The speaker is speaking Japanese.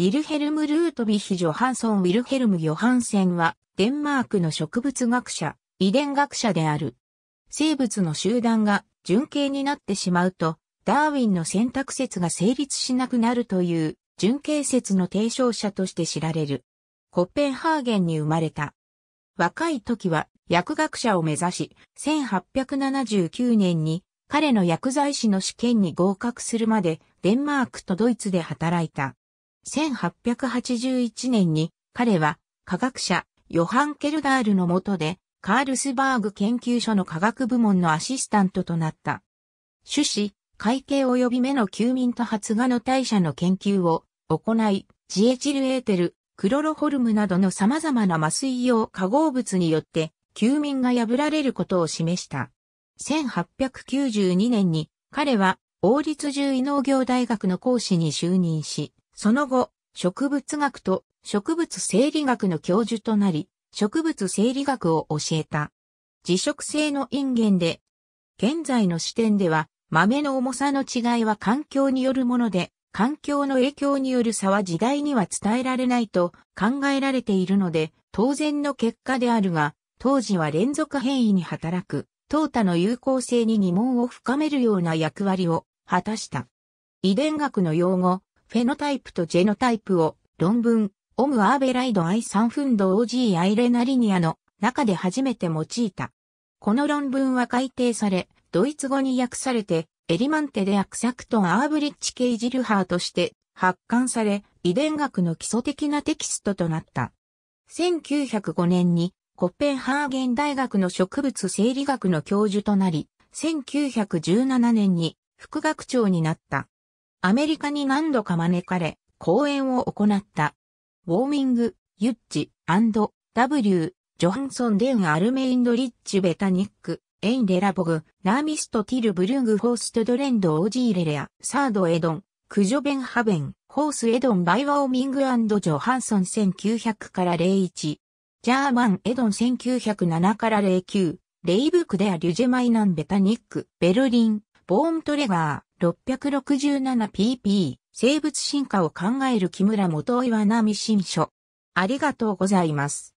ウィルヘルム・ルートヴィヒ・ジョハンソン・ウィルヘルム・ヨハンセンは、デンマークの植物学者、遺伝学者である。生物の集団が純形になってしまうと、ダーウィンの選択説が成立しなくなるという、純形説の提唱者として知られる。コッペンハーゲンに生まれた。若い時は薬学者を目指し、1879年に彼の薬剤師の試験に合格するまでデンマークとドイツで働いた。1881年に彼は科学者ヨハン・ケルダールの下でカールスバーグ研究所の科学部門のアシスタントとなった。種子、会計及び目の休眠と発芽の代謝の研究を行い、ジエチルエーテル、クロロホルムなどの様々な麻酔用化合物によって休眠が破られることを示した。1892年に彼は王立獣医農業大学の講師に就任し、その後、植物学と植物生理学の教授となり、植物生理学を教えた。自食性の因縁で、現在の視点では豆の重さの違いは環境によるもので、環境の影響による差は時代には伝えられないと考えられているので、当然の結果であるが、当時は連続変異に働く、淘汰の有効性に疑問を深めるような役割を果たした。遺伝学の用語、フェノタイプとジェノタイプを論文、オム・アーベライド・アイ・サンフンド・オージー・アイ・レナリニアの中で初めて用いた。この論文は改訂され、ドイツ語に訳されて、エリマンテデ・アクサクトアーブリッチ・ケイジルハーとして発刊され、遺伝学の基礎的なテキストとなった。1905年にコッペンハーゲン大学の植物生理学の教授となり、1917年に副学長になった。アメリカに何度か招かれ、講演を行った。ウォーミング、ユッチ、W、ジョハンソン・デン・アルメインド・リッチ・ベタニック、エイン・レラボグ、ラーミスト・ティル・ブルング・ホースト・ドレンド・オージーレレア、サード・エドン、クジョベン・ハベン、ホース・エドン・バイ・ワオミング・アンド・ジョハンソン1900から01、ジャーマン・エドン1907から09、レイブクデア・リュジェマイナン・ベタニック、ベルリン、ボーン・トレガー、667pp 生物進化を考える木村元岩波新書。ありがとうございます。